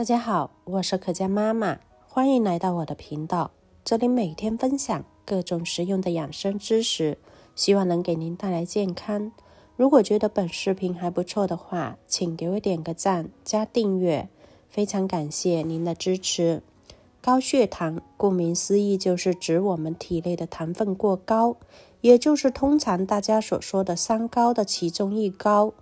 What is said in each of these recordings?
大家好，我是可嘉妈妈，欢迎来到我的频道。这里每天分享各种实用的养生知识，希望能给您带来健康。如果觉得本视频还不错的话，请给我点个赞加订阅，非常感谢您的支持。高血糖顾名思义就是指我们体内的糖分过高，也就是通常大家所说的“三高”的其中一高，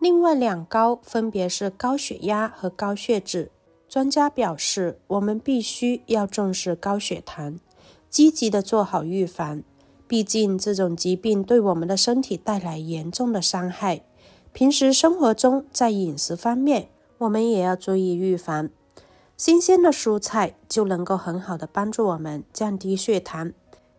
另外两高分别是高血压和高血脂。专家表示，我们必须要重视高血糖，积极的做好预防。毕竟这种疾病对我们的身体带来严重的伤害。平时生活中，在饮食方面，我们也要注意预防。新鲜的蔬菜就能够很好的帮助我们降低血糖。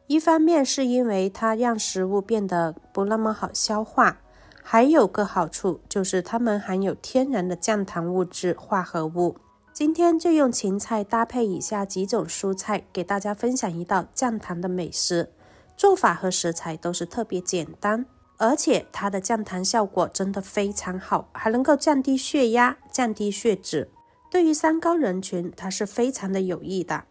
一方面是因为它让食物变得不那么好消化，还有个好处就是它们含有天然的降糖物质化合物。今天就用芹菜搭配以下几种蔬菜，给大家分享一道降糖的美食，做法和食材都是特别简单，而且它的降糖效果真的非常好，还能够降低血压、降低血脂，对于三高人群它是非常的有益的。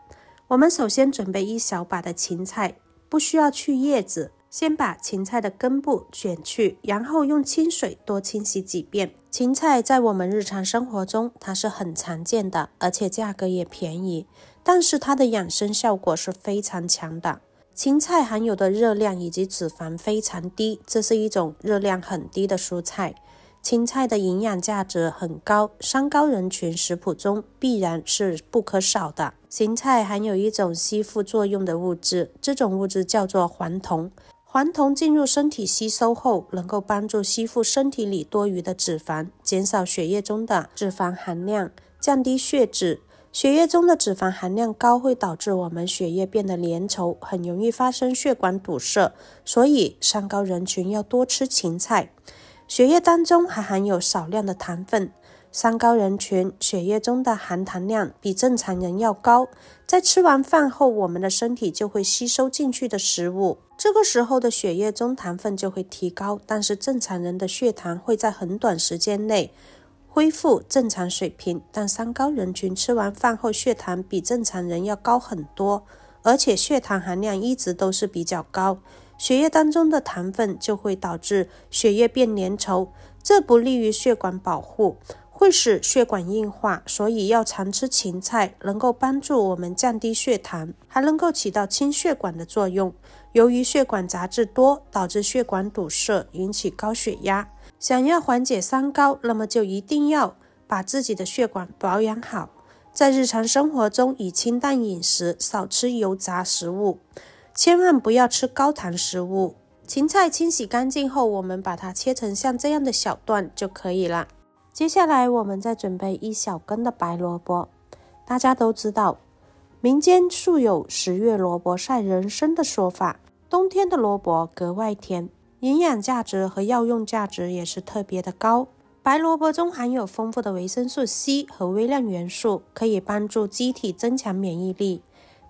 我们首先准备一小把的芹菜，不需要去叶子，先把芹菜的根部卷去，然后用清水多清洗几遍。芹菜在我们日常生活中它是很常见的，而且价格也便宜，但是它的养生效果是非常强的。芹菜含有的热量以及脂肪非常低，这是一种热量很低的蔬菜。芹菜的营养价值很高，三高人群食谱中必然是不可少的。芹菜含有一种吸附作用的物质，这种物质叫做黄酮。黄酮进入身体吸收后，能够帮助吸附身体里多余的脂肪，减少血液中的脂肪含量，降低血脂。血液中的脂肪含量高，会导致我们血液变得粘稠，很容易发生血管堵塞。所以，三高人群要多吃芹菜。血液当中还含有少量的糖分。三高人群血液中的含糖量比正常人要高，在吃完饭后，我们的身体就会吸收进去的食物，这个时候的血液中糖分就会提高。但是正常人的血糖会在很短时间内恢复正常水平，但三高人群吃完饭后血糖比正常人要高很多，而且血糖含量一直都是比较高，血液当中的糖分就会导致血液变粘稠，这不利于血管保护。会使血管硬化，所以要常吃芹菜，能够帮助我们降低血糖，还能够起到清血管的作用。由于血管杂质多，导致血管堵塞，引起高血压。想要缓解三高，那么就一定要把自己的血管保养好。在日常生活中，以清淡饮食，少吃油炸食物，千万不要吃高糖食物。芹菜清洗干净后，我们把它切成像这样的小段就可以了。接下来我们再准备一小根的白萝卜。大家都知道，民间素有“十月萝卜赛人参”的说法。冬天的萝卜格外甜，营养价值和药用价值也是特别的高。白萝卜中含有丰富的维生素 C 和微量元素，可以帮助机体增强免疫力。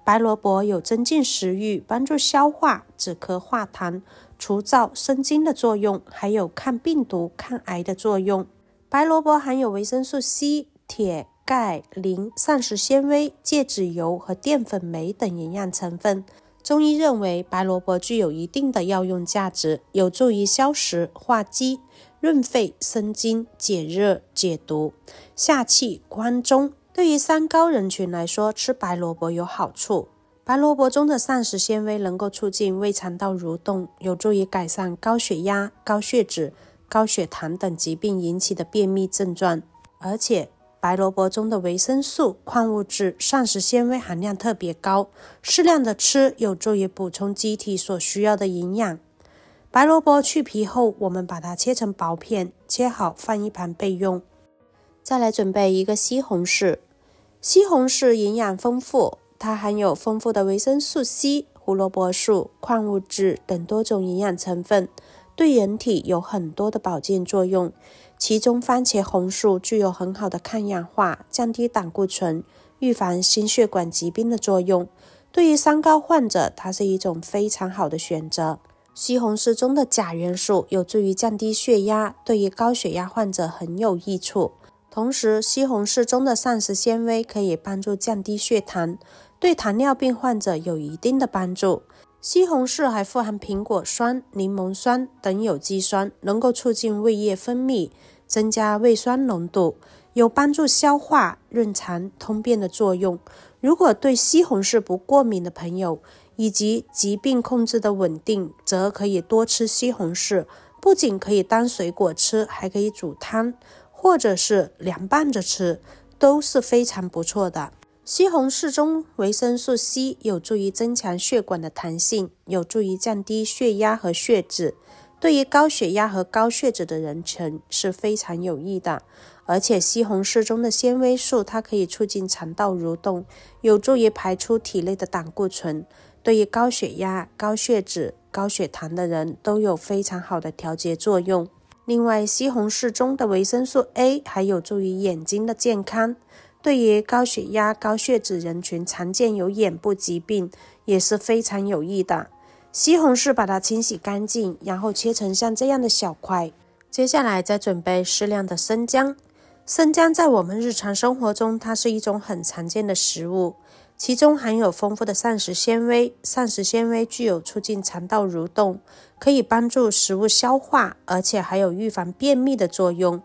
白萝卜有增进食欲、帮助消化、止咳化痰、除燥生津的作用，还有抗病毒、抗癌的作用。白萝卜含有维生素 C、铁、钙、磷、膳食纤维、芥子油和淀粉酶等营养成分。中医认为，白萝卜具有一定的药用价值，有助于消食化积、润肺生津、解热解毒、下气宽中。对于三高人群来说，吃白萝卜有好处。白萝卜中的膳食纤维能够促进胃肠道蠕动，有助于改善高血压、高血脂。高血糖等疾病引起的便秘症状，而且白萝卜中的维生素、矿物质、膳食纤维含量特别高，适量的吃有助于补充机体所需要的营养。白萝卜去皮后，我们把它切成薄片，切好放一盘备用。再来准备一个西红柿，西红柿营养丰富，它含有丰富的维生素 C、胡萝卜素、矿物质等多种营养成分。对人体有很多的保健作用，其中番茄红素具有很好的抗氧化、降低胆固醇、预防心血管疾病的作用。对于三高患者，它是一种非常好的选择。西红柿中的钾元素有助于降低血压，对于高血压患者很有益处。同时，西红柿中的膳食纤维可以帮助降低血糖，对糖尿病患者有一定的帮助。西红柿还富含苹果酸、柠檬酸等有机酸，能够促进胃液分泌，增加胃酸浓度，有帮助消化、润肠通便的作用。如果对西红柿不过敏的朋友，以及疾病控制的稳定，则可以多吃西红柿。不仅可以当水果吃，还可以煮汤，或者是凉拌着吃，都是非常不错的。西红柿中维生素 C 有助于增强血管的弹性，有助于降低血压和血脂，对于高血压和高血脂的人群是非常有益的。而且西红柿中的纤维素，它可以促进肠道蠕动，有助于排出体内的胆固醇，对于高血压、高血脂、高血糖的人都有非常好的调节作用。另外，西红柿中的维生素 A 还有助于眼睛的健康。对于高血压、高血脂人群，常见有眼部疾病也是非常有益的。西红柿把它清洗干净，然后切成像这样的小块。接下来再准备适量的生姜。生姜在我们日常生活中，它是一种很常见的食物，其中含有丰富的膳食纤维。膳食纤维具有促进肠道蠕动，可以帮助食物消化，而且还有预防便秘的作用。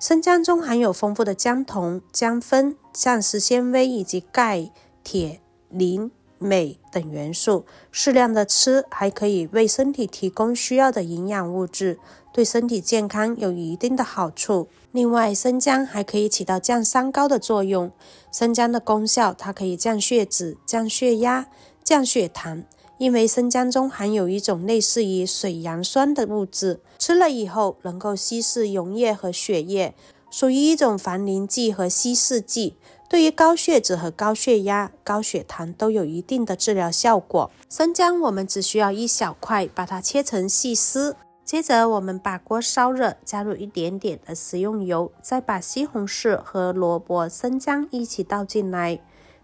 生姜中含有丰富的姜酮、姜酚、膳食纤维以及钙、铁、磷、镁等元素，适量的吃还可以为身体提供需要的营养物质，对身体健康有一定的好处。另外，生姜还可以起到降三高的作用。生姜的功效，它可以降血脂、降血压、降血糖。因为生姜中含有一种类似于水杨酸的物质，吃了以后能够稀释溶液和血液，属于一种防凝剂和稀释剂，对于高血脂和高血压、高血糖都有一定的治疗效果。生姜我们只需要一小块，把它切成细丝，接着我们把锅烧热，加入一点点的食用油，再把西红柿和萝卜、生姜一起倒进来。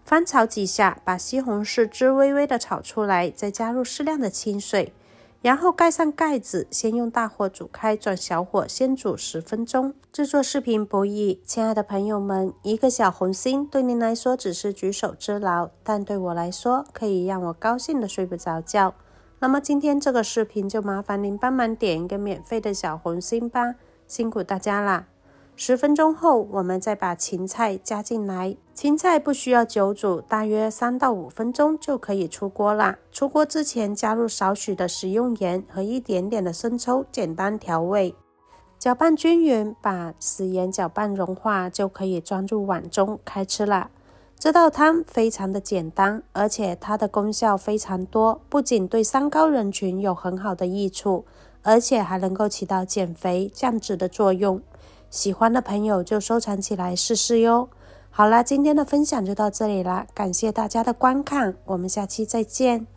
翻炒几下，把西红柿汁微微的炒出来，再加入适量的清水，然后盖上盖子，先用大火煮开，转小火先煮十分钟。制作视频不易，亲爱的朋友们，一个小红心对您来说只是举手之劳，但对我来说可以让我高兴的睡不着觉。那么今天这个视频就麻烦您帮忙点一个免费的小红心吧，辛苦大家啦！十分钟后，我们再把芹菜加进来。芹菜不需要久煮，大约三到五分钟就可以出锅了。出锅之前加入少许的食用盐和一点点的生抽，简单调味，搅拌均匀，把食盐搅拌融化就可以装入碗中开吃了。这道汤非常的简单，而且它的功效非常多，不仅对三高人群有很好的益处，而且还能够起到减肥降脂的作用。喜欢的朋友就收藏起来试试哟。好了，今天的分享就到这里了，感谢大家的观看，我们下期再见。